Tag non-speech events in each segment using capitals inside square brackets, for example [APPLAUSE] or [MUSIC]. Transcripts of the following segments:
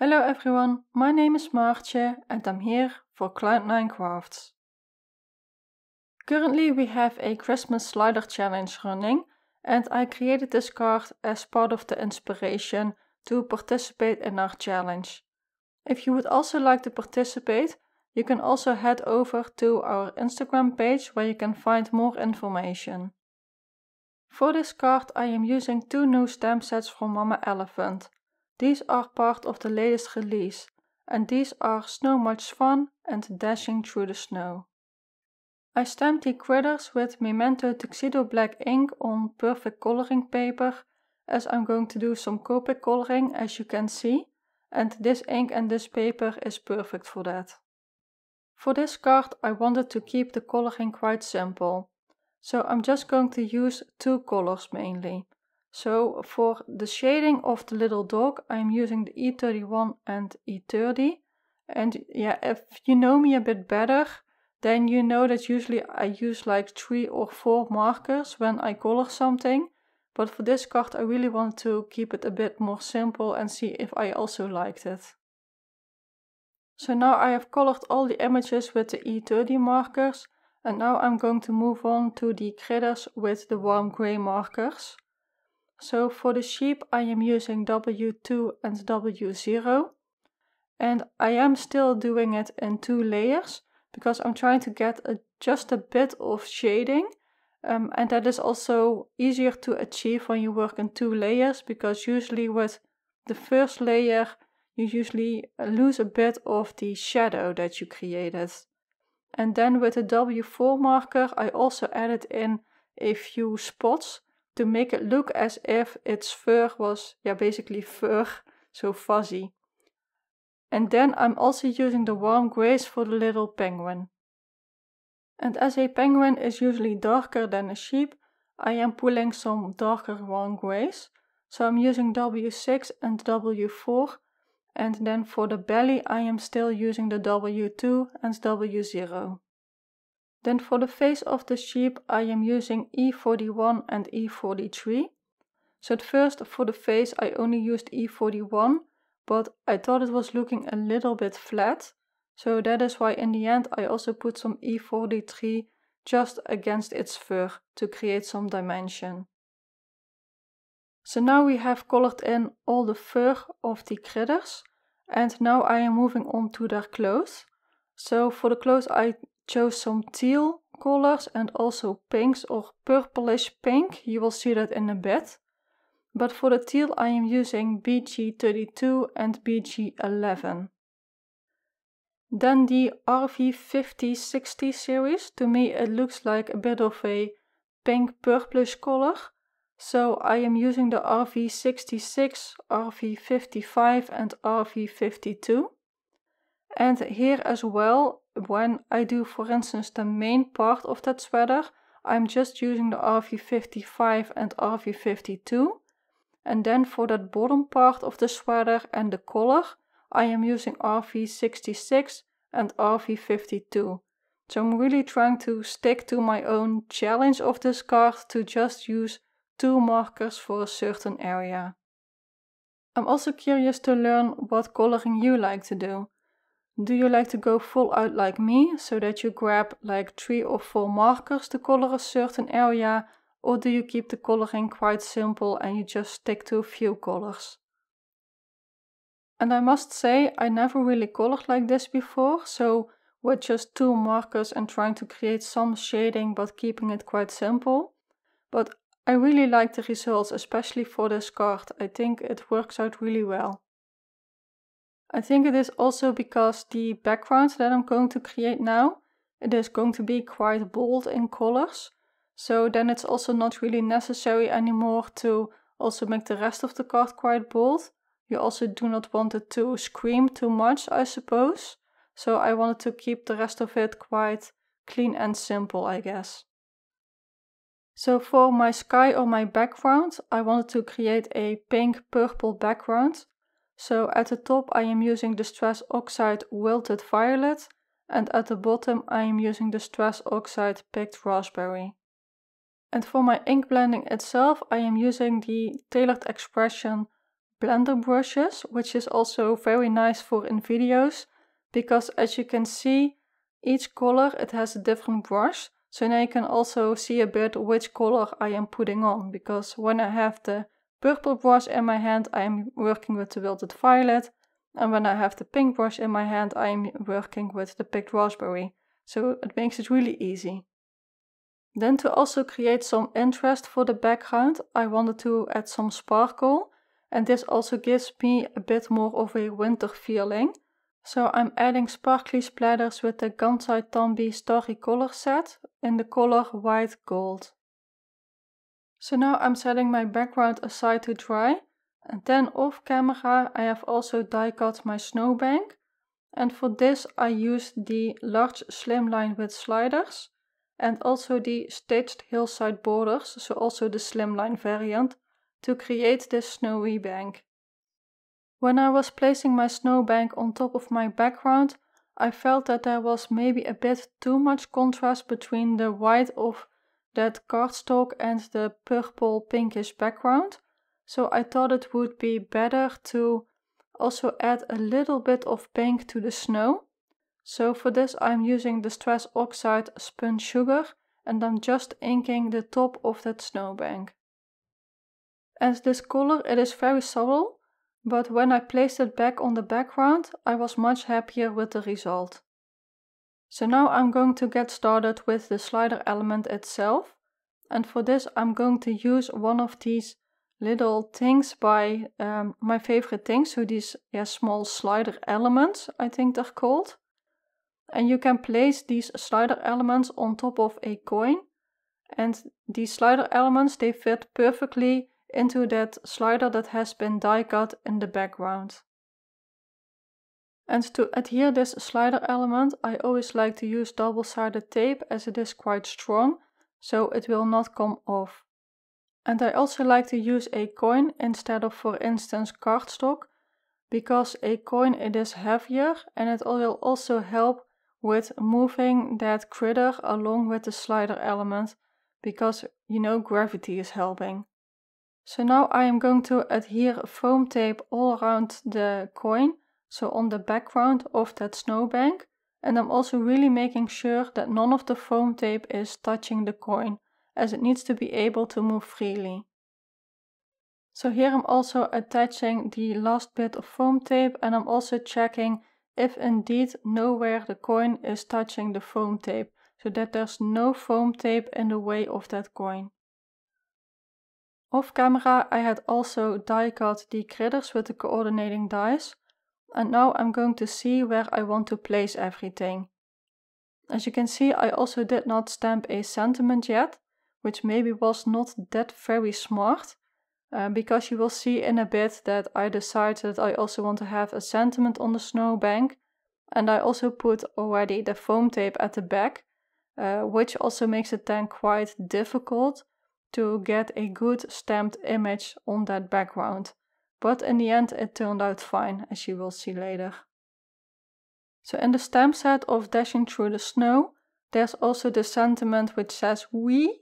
Hello everyone, my name is Maartje and I'm here for Cloud9 Crafts. Currently we have a Christmas slider challenge running and I created this card as part of the inspiration to participate in our challenge. If you would also like to participate, you can also head over to our Instagram page where you can find more information. For this card I am using two new stamp sets from Mama Elephant. These are part of the latest release, and these are Snow much fun and dashing through the snow. I stamped the critters with Memento Tuxedo Black ink on perfect coloring paper as I'm going to do some Copic coloring as you can see and this ink and this paper is perfect for that. For this card I wanted to keep the coloring quite simple, so I'm just going to use two colors mainly. So for the shading of the little dog, I'm using the E31 and E30. And yeah, if you know me a bit better, then you know that usually I use like three or four markers when I color something. But for this card, I really wanted to keep it a bit more simple and see if I also liked it. So now I have colored all the images with the E30 markers. And now I'm going to move on to the critters with the warm gray markers. So for the sheep, I am using W2 and W0. And I am still doing it in two layers because I'm trying to get a, just a bit of shading. Um, and that is also easier to achieve when you work in two layers because usually with the first layer, you usually lose a bit of the shadow that you created. And then with the W4 marker, I also added in a few spots to make it look as if its fur was, yeah, basically fur, so fuzzy. And then I'm also using the warm grays for the little penguin. And as a penguin is usually darker than a sheep, I am pulling some darker warm grays. So I'm using W6 and W4 and then for the belly I am still using the W2 and W0. Then for the face of the sheep, I am using E41 and E43. So at first for the face, I only used E41, but I thought it was looking a little bit flat. So that is why in the end, I also put some E43 just against its fur to create some dimension. So now we have colored in all the fur of the critters. And now I am moving on to their clothes. So for the clothes I chose some teal colors and also pinks or purplish pink. You will see that in a bit. But for the teal I am using BG32 and BG11. Then the RV5060 series, to me it looks like a bit of a pink purplish color. So I am using the RV66, RV55 and RV52. And here as well when I do, for instance, the main part of that sweater, I'm just using the RV55 and RV52. And then for that bottom part of the sweater and the collar, I am using RV66 and RV52. So I'm really trying to stick to my own challenge of this card to just use two markers for a certain area. I'm also curious to learn what coloring you like to do. Do you like to go full out like me, so that you grab like three or four markers to color a certain area, or do you keep the coloring quite simple and you just stick to a few colors? And I must say, I never really colored like this before, so with just two markers and trying to create some shading but keeping it quite simple. But I really like the results, especially for this card. I think it works out really well. I think it is also because the background that I'm going to create now, it is going to be quite bold in colors. So then it's also not really necessary anymore to also make the rest of the card quite bold. You also do not want it to scream too much, I suppose. So I wanted to keep the rest of it quite clean and simple, I guess. So for my sky or my background, I wanted to create a pink purple background so at the top I am using the stress oxide wilted violet and at the bottom I am using the stress oxide picked raspberry. And for my ink blending itself I am using the Tailored Expression blender brushes which is also very nice for in videos because as you can see each color it has a different brush so now you can also see a bit which color I am putting on because when I have the purple brush in my hand, I'm working with the wilted violet. And when I have the pink brush in my hand, I'm working with the picked raspberry. So it makes it really easy. Then to also create some interest for the background, I wanted to add some sparkle. And this also gives me a bit more of a winter feeling. So I'm adding sparkly splatters with the Gansai Tambi Starry Color set in the color White Gold. So now I'm setting my background aside to dry and then off camera I have also die cut my snowbank and for this I used the large slimline with sliders and also the stitched hillside borders, so also the slimline variant, to create this snowy bank. When I was placing my snowbank on top of my background, I felt that there was maybe a bit too much contrast between the white of that cardstock and the purple pinkish background. So I thought it would be better to also add a little bit of pink to the snow. So for this I'm using the stress oxide spun sugar and I'm just inking the top of that snowbank. As this color it is very subtle, but when I placed it back on the background I was much happier with the result. So now I'm going to get started with the slider element itself. And for this, I'm going to use one of these little things by um, my favorite things. So these yeah, small slider elements, I think they're called. And you can place these slider elements on top of a coin. And these slider elements, they fit perfectly into that slider that has been die cut in the background. And to adhere this slider element, I always like to use double-sided tape as it is quite strong, so it will not come off. And I also like to use a coin instead of for instance cardstock, because a coin it is heavier and it will also help with moving that critter along with the slider element, because you know gravity is helping. So now I am going to adhere foam tape all around the coin so on the background of that snowbank and I'm also really making sure that none of the foam tape is touching the coin as it needs to be able to move freely. So here I'm also attaching the last bit of foam tape and I'm also checking if indeed nowhere the coin is touching the foam tape so that there's no foam tape in the way of that coin. Off camera I had also die cut the critters with the coordinating dies and now I'm going to see where I want to place everything. As you can see, I also did not stamp a sentiment yet, which maybe was not that very smart, uh, because you will see in a bit that I decided that I also want to have a sentiment on the snowbank, and I also put already the foam tape at the back, uh, which also makes it then quite difficult to get a good stamped image on that background. But in the end, it turned out fine, as you will see later. So in the stamp set of Dashing Through the Snow, there's also the sentiment which says we.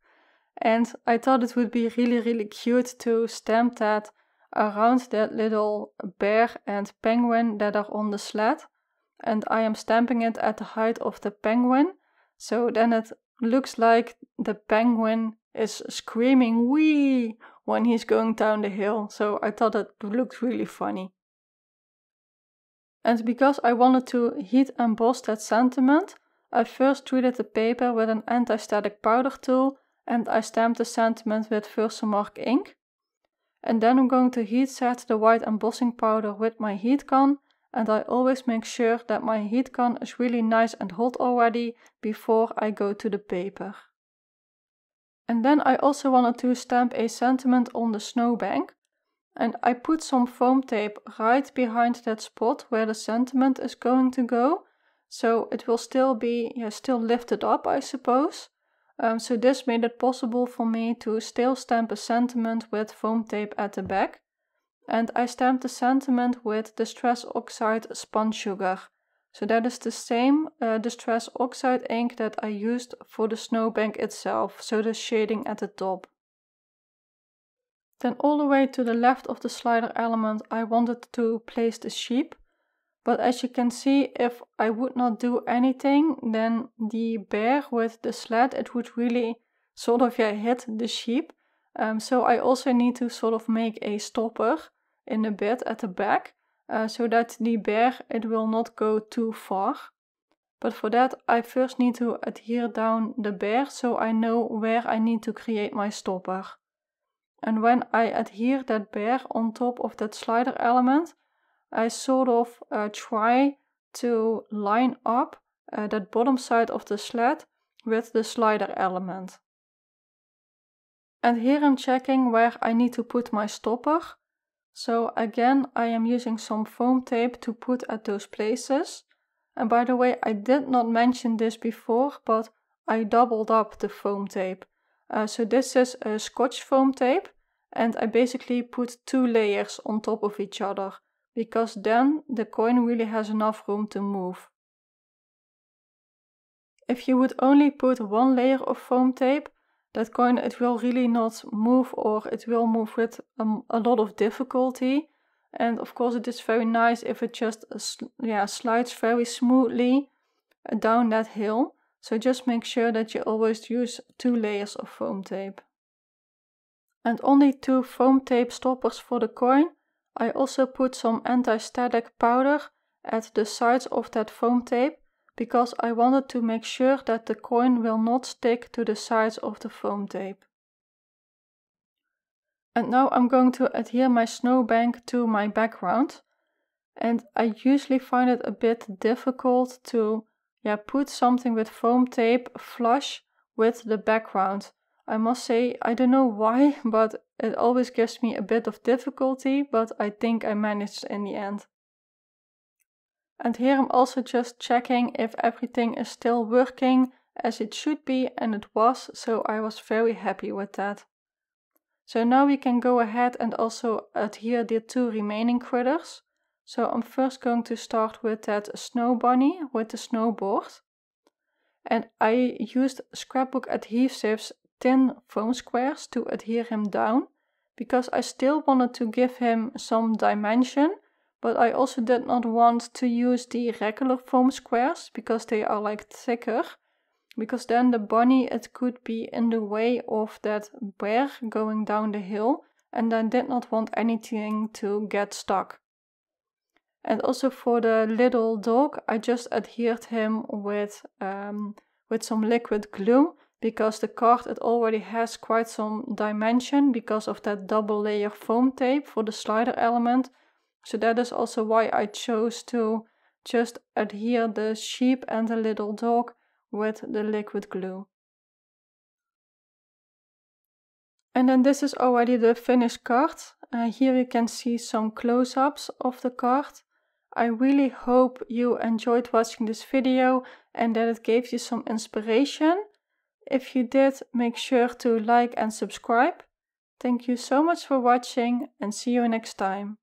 [LAUGHS] and I thought it would be really, really cute to stamp that around that little bear and penguin that are on the sled. And I am stamping it at the height of the penguin. So then it looks like the penguin is screaming wee when he's going down the hill, so I thought that looked really funny. And because I wanted to heat emboss that sentiment, I first treated the paper with an anti-static powder tool and I stamped the sentiment with Versamark ink. And then I'm going to heat set the white embossing powder with my heat gun and I always make sure that my heat gun is really nice and hot already before I go to the paper. And then I also wanted to stamp a sentiment on the snowbank. And I put some foam tape right behind that spot where the sentiment is going to go. So it will still be yeah, still lifted up, I suppose. Um, so this made it possible for me to still stamp a sentiment with foam tape at the back. And I stamped the sentiment with distress oxide sponge sugar. So that is the same uh, Distress Oxide ink that I used for the snowbank itself, so the shading at the top. Then all the way to the left of the slider element I wanted to place the sheep, but as you can see if I would not do anything then the bear with the sled it would really sort of yeah, hit the sheep. Um, so I also need to sort of make a stopper in the bit at the back so eh, that the bear it will not go too far. But for that I first need to adhere down the bear so I know where I need to create my stopper. And when I adhere that bear on top of that slider element, I sort of uh, try to line up uh, that bottom side of the sled with the slider element. And here I'm checking where I need to put my stopper so again, I am using some foam tape to put at those places. And by the way, I did not mention this before, but I doubled up the foam tape. Uh, so this is a scotch foam tape and I basically put two layers on top of each other because then the coin really has enough room to move. If you would only put one layer of foam tape, that coin it will really not move or it will move with um, a lot of difficulty and of course it is very nice if it just uh, yeah slides very smoothly uh, down that hill so just make sure that you always use two layers of foam tape and only two foam tape stoppers for the coin I also put some anti-static powder at the sides of that foam tape because I wanted to make sure that the coin will not stick to the sides of the foam tape. And now I'm going to adhere my snowbank to my background. And I usually find it a bit difficult to yeah, put something with foam tape flush with the background. I must say, I don't know why, [LAUGHS] but it always gives me a bit of difficulty, but I think I managed in the end. And here I'm also just checking if everything is still working as it should be and it was, so I was very happy with that. So now we can go ahead and also adhere the two remaining critters. So I'm first going to start with that snow bunny with the snowboard. And I used scrapbook adhesives thin foam squares to adhere him down because I still wanted to give him some dimension but I also did not want to use the regular foam squares because they are like thicker. Because then the bunny, it could be in the way of that bear going down the hill. And I did not want anything to get stuck. And also for the little dog, I just adhered him with, um, with some liquid glue because the cart it already has quite some dimension because of that double layer foam tape for the slider element so that is also why I chose to just adhere the sheep and the little dog with the liquid glue. And then this is already the finished card. Uh, here you can see some close-ups of the card. I really hope you enjoyed watching this video and that it gave you some inspiration. If you did, make sure to like and subscribe. Thank you so much for watching and see you next time.